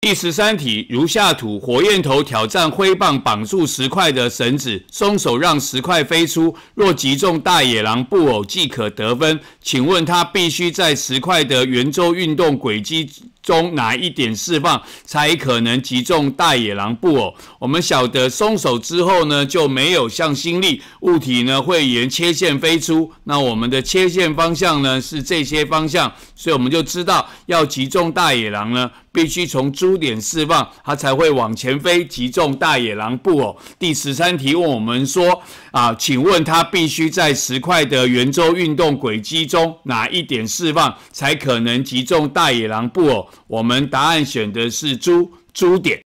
第十三题：如下图，火焰头挑战挥棒绑住石块的绳子，松手让石块飞出。若击中大野狼布偶即可得分。请问他必须在石块的圆周运动轨迹？中哪一点释放才可能击中大野狼布偶？我们晓得松手之后呢，就没有向心力，物体呢会沿切线飞出。那我们的切线方向呢是这些方向，所以我们就知道要击中大野狼呢，必须从珠点释放，它才会往前飞击中大野狼布偶。第十三题问我们说啊，请问它必须在石块的圆周运动轨迹中哪一点释放才可能击中大野狼布偶？我们答案选的是猪猪点。